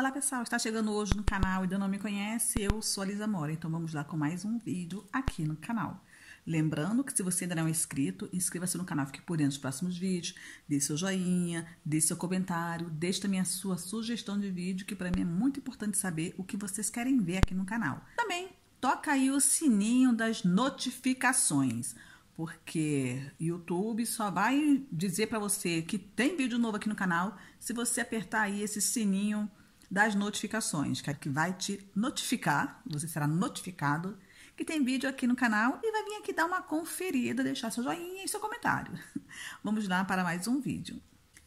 Olá pessoal, está chegando hoje no canal e ainda não me conhece, eu sou a Lisa Mora, então vamos lá com mais um vídeo aqui no canal. Lembrando que se você ainda não é inscrito, inscreva-se no canal, fique por dentro dos próximos vídeos, dê seu joinha, dê seu comentário, deixe também a sua sugestão de vídeo, que para mim é muito importante saber o que vocês querem ver aqui no canal. Também toca aí o sininho das notificações porque YouTube só vai dizer para você que tem vídeo novo aqui no canal se você apertar aí esse sininho das notificações, que vai te notificar, você será notificado que tem vídeo aqui no canal e vai vir aqui dar uma conferida, deixar seu joinha e seu comentário. Vamos lá para mais um vídeo.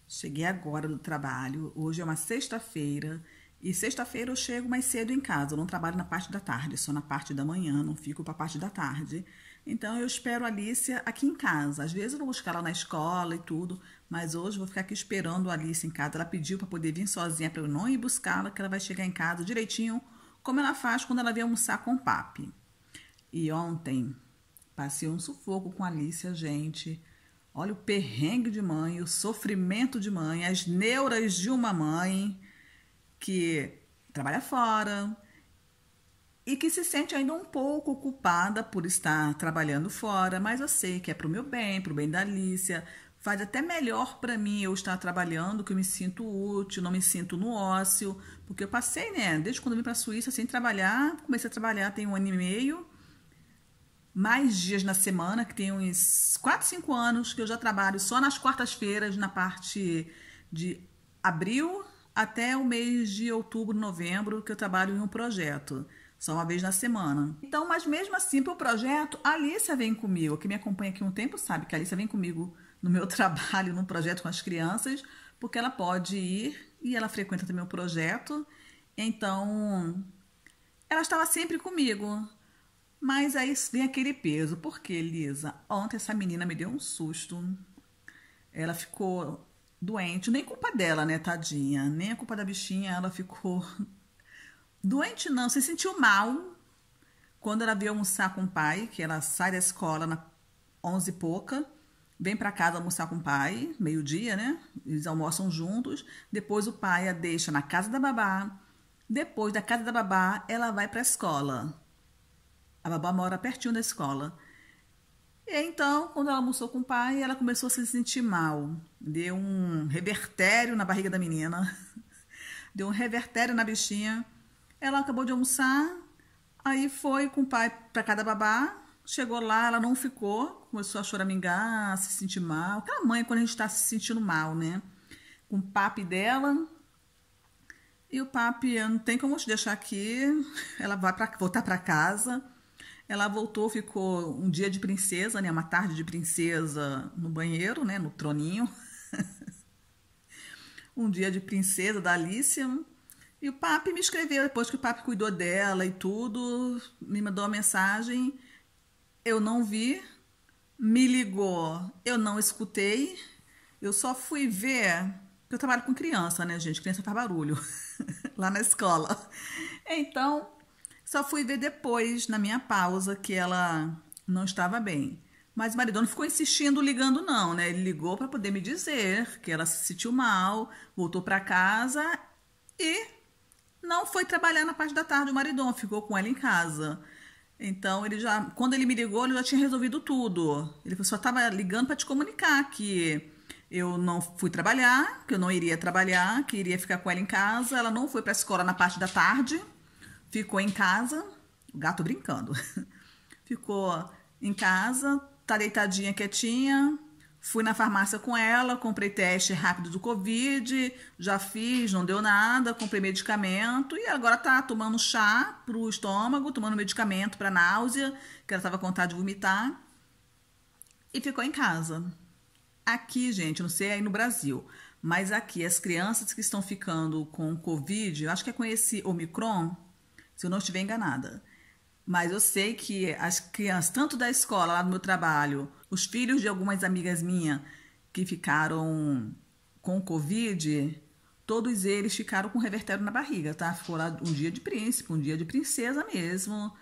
Cheguei agora do trabalho, hoje é uma sexta-feira e sexta-feira eu chego mais cedo em casa, eu não trabalho na parte da tarde, só na parte da manhã, não fico para a parte da tarde. Então eu espero a Alicia aqui em casa. Às vezes eu vou buscar ela na escola e tudo, mas hoje vou ficar aqui esperando a Alice em casa. Ela pediu para poder vir sozinha para eu não ir buscá-la, que ela vai chegar em casa direitinho, como ela faz quando ela vem almoçar com o papi. E ontem passei um sufoco com a Alice, gente. Olha o perrengue de mãe, o sofrimento de mãe, as neuras de uma mãe que trabalha fora, e que se sente ainda um pouco culpada por estar trabalhando fora, mas eu sei que é para o meu bem, para o bem da Alicia, faz até melhor para mim eu estar trabalhando, que eu me sinto útil, não me sinto no ócio, porque eu passei, né, desde quando eu vim para a Suíça sem trabalhar, comecei a trabalhar tem um ano e meio, mais dias na semana, que tem uns 4, 5 anos que eu já trabalho só nas quartas-feiras na parte de abril até o mês de outubro, novembro, que eu trabalho em um projeto só uma vez na semana. Então, mas mesmo assim, para o projeto, a Alicia vem comigo. Quem me acompanha aqui um tempo sabe que a Alicia vem comigo no meu trabalho, num projeto com as crianças, porque ela pode ir e ela frequenta também o projeto. Então, ela estava sempre comigo. Mas aí vem aquele peso. Porque, Lisa, ontem essa menina me deu um susto. Ela ficou doente, nem culpa dela, né, tadinha? Nem a culpa da bichinha, ela ficou doente não, se sentiu mal quando ela veio almoçar com o pai, que ela sai da escola na 11 e pouca vem para casa almoçar com o pai, meio-dia, né? Eles almoçam juntos. Depois o pai a deixa na casa da babá. Depois da casa da babá, ela vai para a escola. A babá mora pertinho da escola. E então, quando ela almoçou com o pai, ela começou a se sentir mal. Deu um revertério na barriga da menina. Deu um revertério na bichinha. Ela acabou de almoçar, aí foi com o pai para cada babá, Chegou lá, ela não ficou, começou a choramingar, a se sentir mal. Aquela mãe quando a gente está se sentindo mal, né? Com o papi dela. E o papi, não tem como te deixar aqui. Ela vai pra, voltar para casa. Ela voltou, ficou um dia de princesa, né? Uma tarde de princesa no banheiro, né? No troninho. um dia de princesa da Alicia. E o papi me escreveu, depois que o papi cuidou dela e tudo, me mandou uma mensagem eu não vi, me ligou, eu não escutei, eu só fui ver. Eu trabalho com criança, né, gente? Criança faz barulho lá na escola. Então, só fui ver depois, na minha pausa, que ela não estava bem. Mas o marido não ficou insistindo, ligando, não, né? Ele ligou para poder me dizer que ela se sentiu mal, voltou para casa e não foi trabalhar na parte da tarde. O marido ficou com ela em casa. Então, ele já, quando ele me ligou, ele já tinha resolvido tudo. Ele só estava ligando para te comunicar que eu não fui trabalhar, que eu não iria trabalhar, que iria ficar com ela em casa. Ela não foi para a escola na parte da tarde, ficou em casa, o gato brincando. ficou em casa, tá deitadinha, quietinha, Fui na farmácia com ela, comprei teste rápido do Covid, já fiz, não deu nada, comprei medicamento e agora tá tomando chá pro estômago, tomando medicamento para náusea, que ela tava com vontade de vomitar. E ficou em casa. Aqui, gente, não sei aí no Brasil, mas aqui as crianças que estão ficando com Covid, eu acho que é com esse Omicron, se eu não estiver enganada mas eu sei que as crianças, tanto da escola, lá do meu trabalho, os filhos de algumas amigas minhas que ficaram com Covid, todos eles ficaram com revertério na barriga, tá? Ficou lá um dia de príncipe, um dia de princesa mesmo.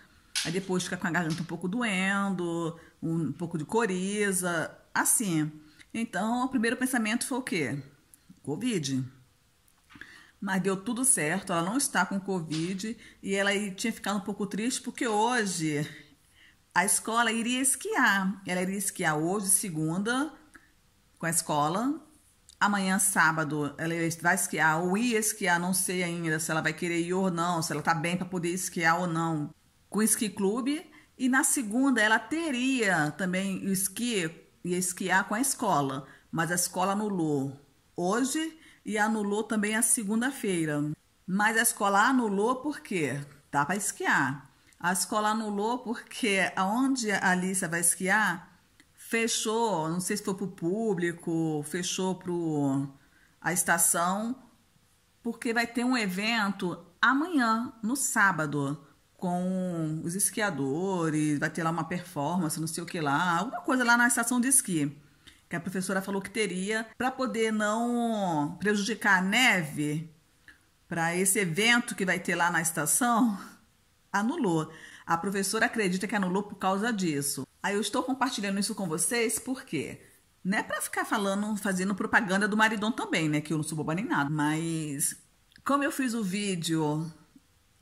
Aí depois fica com a garganta um pouco doendo, um pouco de coriza, assim. Então, o primeiro pensamento foi o quê? Covid mas deu tudo certo. Ela não está com Covid e ela tinha ficado um pouco triste porque hoje a escola iria esquiar. Ela iria esquiar hoje, segunda, com a escola. Amanhã, sábado, ela vai esquiar ou ia esquiar, não sei ainda se ela vai querer ir ou não, se ela está bem para poder esquiar ou não, com o esqui clube. E na segunda, ela teria também o esqui, e esquiar com a escola, mas a escola anulou. Hoje, e anulou também a segunda-feira. Mas a escola anulou por quê? Dá para esquiar. A escola anulou porque aonde a Alicia vai esquiar fechou, não sei se foi para o público, fechou para a estação, porque vai ter um evento amanhã, no sábado, com os esquiadores, vai ter lá uma performance, não sei o que lá, alguma coisa lá na estação de esqui que a professora falou que teria, para poder não prejudicar a neve para esse evento que vai ter lá na estação, anulou. A professora acredita que anulou por causa disso. Aí eu estou compartilhando isso com vocês porque não é para ficar falando, fazendo propaganda do maridão também, né, que eu não sou boba nem nada, mas como eu fiz o vídeo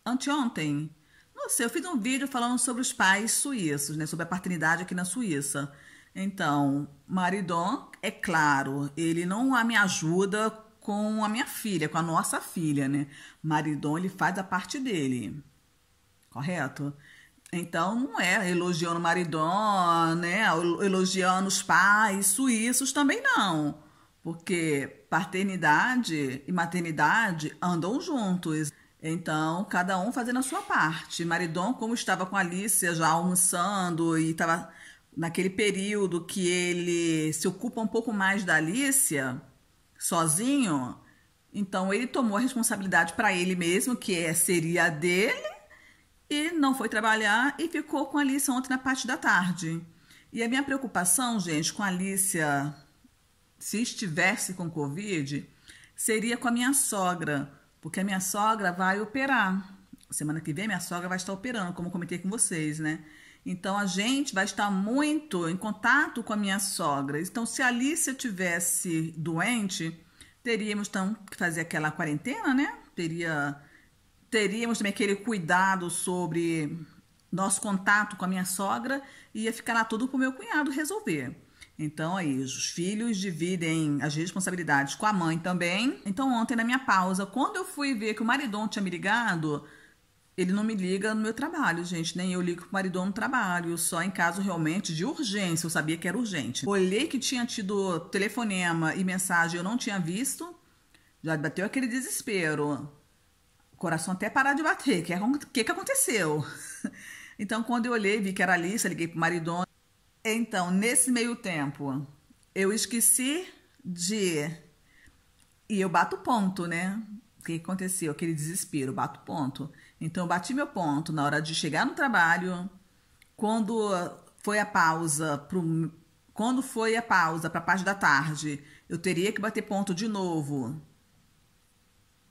anteontem, não sei, eu fiz um vídeo falando sobre os pais suíços, né, sobre a paternidade aqui na Suíça. Então, Maridon, é claro, ele não me ajuda com a minha filha, com a nossa filha, né? Maridon, ele faz a parte dele, correto? Então, não é elogiando Maridon, né? Elogiando os pais suíços também não. Porque paternidade e maternidade andam juntos. Então, cada um fazendo a sua parte. Maridon, como estava com a Alicia já almoçando e estava naquele período que ele se ocupa um pouco mais da Alicia, sozinho, então ele tomou a responsabilidade para ele mesmo, que é, seria a dele, e não foi trabalhar e ficou com a Alicia ontem na parte da tarde. E a minha preocupação, gente, com a Alicia, se estivesse com Covid, seria com a minha sogra, porque a minha sogra vai operar. Semana que vem, minha sogra vai estar operando, como comentei com vocês, né? Então a gente vai estar muito em contato com a minha sogra. Então, se a Alicia tivesse doente, teríamos então, que fazer aquela quarentena, né? Teria, teríamos também aquele cuidado sobre nosso contato com a minha sogra e ia ficar lá tudo para o meu cunhado resolver. Então, aí, é os filhos dividem as responsabilidades com a mãe também. Então, ontem, na minha pausa, quando eu fui ver que o maridão tinha me ligado, ele não me liga no meu trabalho, gente. Nem eu ligo pro marido no trabalho. Só em caso realmente de urgência. Eu sabia que era urgente. Olhei que tinha tido telefonema e mensagem eu não tinha visto. Já bateu aquele desespero. O coração até parar de bater. O que, é que, que aconteceu? Então, quando eu olhei, vi que era a Alice, liguei pro marido. Então, nesse meio tempo, eu esqueci de. E eu bato ponto, né? O que aconteceu? Aquele desespero, bato ponto. Então, eu bati meu ponto na hora de chegar no trabalho. Quando foi a pausa pro, quando foi a pausa para a parte da tarde, eu teria que bater ponto de novo.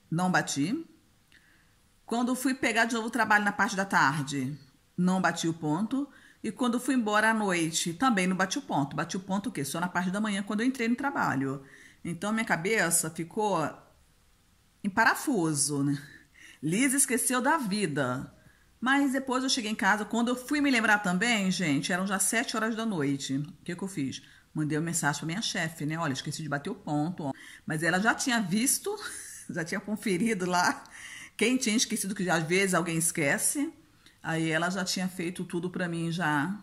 Não bati. Quando fui pegar de novo o trabalho na parte da tarde, não bati o ponto. E quando fui embora à noite, também não bati o ponto. Bati o ponto o quê? Só na parte da manhã, quando eu entrei no trabalho. Então, minha cabeça ficou em parafuso, né? Liz esqueceu da vida. Mas depois eu cheguei em casa, quando eu fui me lembrar também, gente, eram já sete horas da noite. O que, que eu fiz? Mandei uma mensagem para minha chefe, né? Olha, esqueci de bater o ponto. Mas ela já tinha visto, já tinha conferido lá quem tinha esquecido, que às vezes alguém esquece. Aí ela já tinha feito tudo para mim já.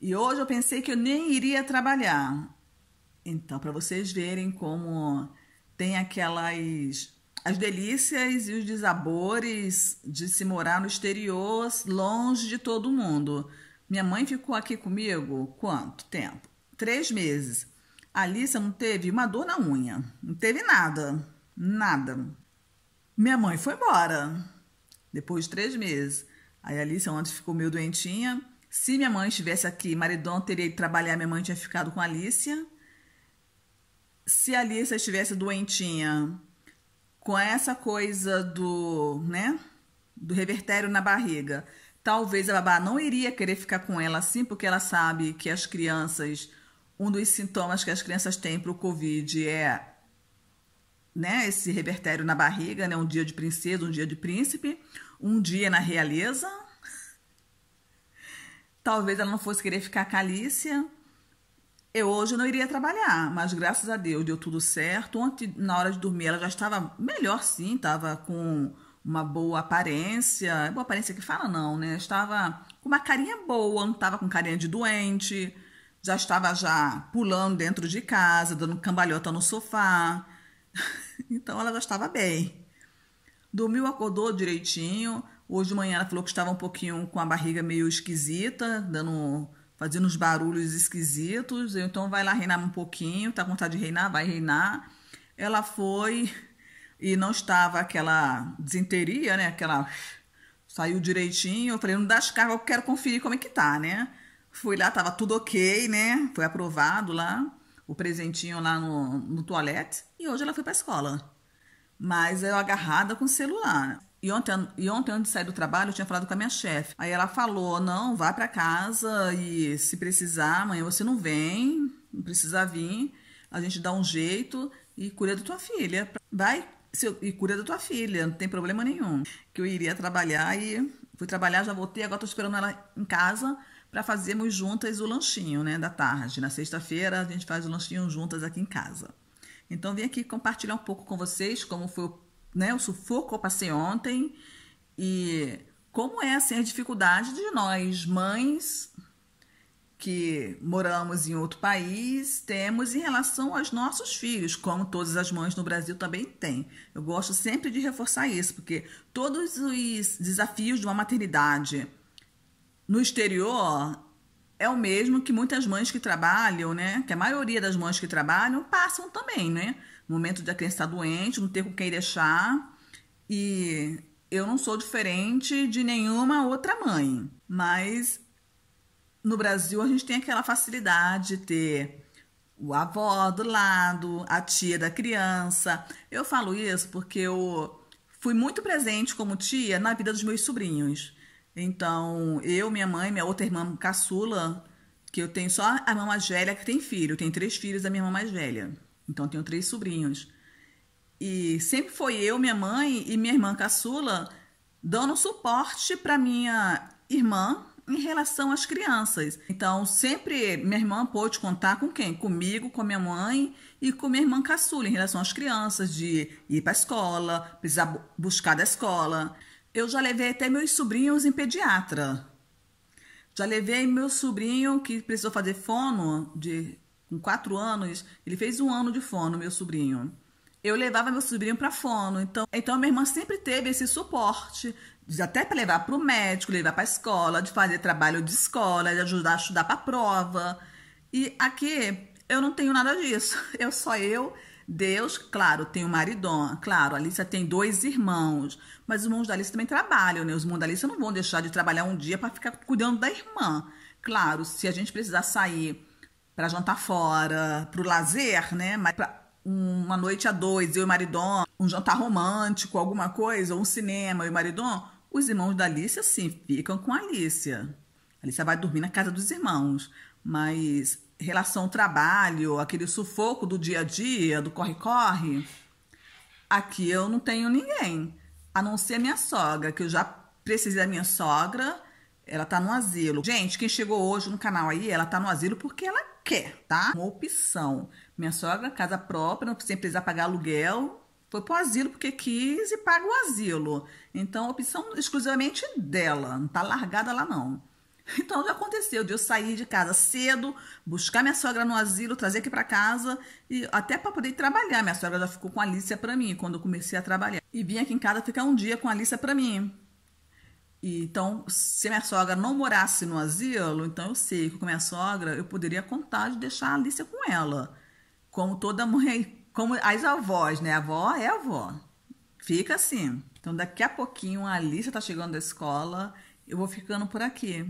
E hoje eu pensei que eu nem iria trabalhar. Então, para vocês verem como tem aquelas as delícias e os desabores de se morar no exterior, longe de todo mundo. Minha mãe ficou aqui comigo quanto tempo? Três meses. A Alicia não teve uma dor na unha, não teve nada, nada. Minha mãe foi embora depois de três meses. Aí a Alicia ontem ficou meio doentinha. Se minha mãe estivesse aqui, maridão teria ido trabalhar, minha mãe tinha ficado com a Alicia. Se a Alicia estivesse doentinha, com essa coisa do, né, do revertério na barriga, talvez a babá não iria querer ficar com ela assim, porque ela sabe que as crianças, um dos sintomas que as crianças têm para o Covid é né, esse revertério na barriga, né, um dia de princesa, um dia de príncipe, um dia na realeza. Talvez ela não fosse querer ficar com a Alicia, eu hoje não iria trabalhar, mas graças a Deus deu tudo certo. Ontem, na hora de dormir, ela já estava melhor sim, estava com uma boa aparência. É boa aparência que fala, não, né? Estava com uma carinha boa, não estava com carinha de doente, já estava já pulando dentro de casa, dando cambalhota no sofá. então ela já estava bem. Dormiu, acordou direitinho. Hoje de manhã ela falou que estava um pouquinho com a barriga meio esquisita, dando fazendo uns barulhos esquisitos. então vai lá reinar um pouquinho, tá com vontade de reinar, vai reinar. Ela foi e não estava aquela desinteria, né? Aquela saiu direitinho. Eu falei, não dá cargas, eu quero conferir como é que tá, né? Fui lá, tava tudo ok, né? Foi aprovado lá o presentinho lá no, no toalete. E hoje ela foi pra escola. Mas eu agarrada com o celular. E ontem, e ontem, antes de sair do trabalho, eu tinha falado com a minha chefe. Aí ela falou: não, vá para casa e se precisar, amanhã você não vem, não precisa vir, a gente dá um jeito e cura da tua filha. Vai e cura da tua filha, não tem problema nenhum. Que eu iria trabalhar e fui trabalhar, já voltei, agora tô esperando ela em casa para fazermos juntas o lanchinho, né, da tarde. Na sexta-feira a gente faz o lanchinho juntas aqui em casa. Então vim aqui compartilhar um pouco com vocês como foi o né, o sufoco eu passei ontem e como é assim a dificuldade de nós, mães que moramos em outro país, temos em relação aos nossos filhos, como todas as mães no Brasil também têm. Eu gosto sempre de reforçar isso, porque todos os desafios de uma maternidade no exterior é o mesmo que muitas mães que trabalham, né? Que a maioria das mães que trabalham passam também, né? No momento de a criança estar tá doente, não ter com quem deixar. E eu não sou diferente de nenhuma outra mãe, mas no Brasil a gente tem aquela facilidade de ter o avó do lado, a tia da criança. Eu falo isso porque eu fui muito presente como tia na vida dos meus sobrinhos. Então, eu, minha mãe, minha outra irmã caçula, que eu tenho só a irmã mais velha que tem filho, tem três filhos, a minha irmã mais velha. Então eu tenho três sobrinhos. E sempre foi eu, minha mãe e minha irmã caçula dando suporte para minha irmã em relação às crianças. Então, sempre minha irmã pôde contar com quem? Comigo, com minha mãe e com minha irmã caçula em relação às crianças, de ir para a escola, precisar buscar da escola. Eu já levei até meus sobrinhos em pediatra. Já levei meu sobrinho que precisou fazer fono de com quatro anos, ele fez um ano de fono, meu sobrinho. Eu levava meu sobrinho para fono, então, então minha irmã sempre teve esse suporte, até para levar para o médico, levar para a escola, de fazer trabalho de escola, de ajudar a estudar para prova. E aqui eu não tenho nada disso. Eu só eu, Deus, claro, tenho maridom, claro, a Alicia tem dois irmãos, mas os irmãos da Alicia também trabalham, né? Os irmãos da Alicia não vão deixar de trabalhar um dia para ficar cuidando da irmã. Claro, se a gente precisar sair para jantar fora, para o lazer, né? Mas para uma noite a dois, eu e o Maridon, um jantar romântico, alguma coisa, ou um cinema, eu e o Maridon, os irmãos da Alicia, sim, ficam com a Alicia. A Alicia vai dormir na casa dos irmãos, mas relação ao trabalho, aquele sufoco do dia a dia, do corre-corre, aqui eu não tenho ninguém, a não ser a minha sogra, que eu já precisei da minha sogra, ela tá no asilo. Gente, quem chegou hoje no canal aí, ela tá no asilo porque ela quer, tá? Uma opção. Minha sogra, casa própria, não sem precisar pagar aluguel, foi pro asilo porque quis e paga o asilo. Então, opção exclusivamente dela, não tá largada lá não. Então já aconteceu de eu sair de casa cedo, buscar minha sogra no asilo, trazer aqui para casa e até para poder trabalhar. Minha sogra já ficou com a Alícia para mim quando eu comecei a trabalhar. E vim aqui em casa ficar um dia com a Alícia para mim então, se minha sogra não morasse no asilo, então eu sei que com minha sogra eu poderia contar de deixar a Alicia com ela. Como toda mãe, como as avós, né? A avó é a avó. Fica assim. Então, daqui a pouquinho a Alicia tá chegando da escola. Eu vou ficando por aqui.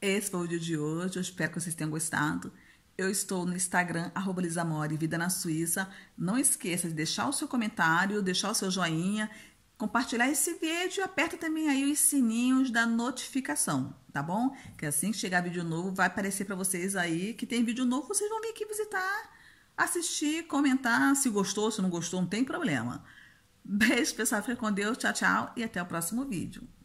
Esse foi o vídeo de hoje. Eu espero que vocês tenham gostado. Eu estou no Instagram, arroba Lizamore, Vida na Suíça. Não esqueça de deixar o seu comentário, deixar o seu joinha compartilhar esse vídeo e aperta também aí os sininhos da notificação, tá bom? Que assim que chegar vídeo novo, vai aparecer para vocês aí que tem vídeo novo, vocês vão vir aqui visitar, assistir, comentar, se gostou, se não gostou, não tem problema. Beijo, pessoal, fica com Deus, tchau, tchau e até o próximo vídeo.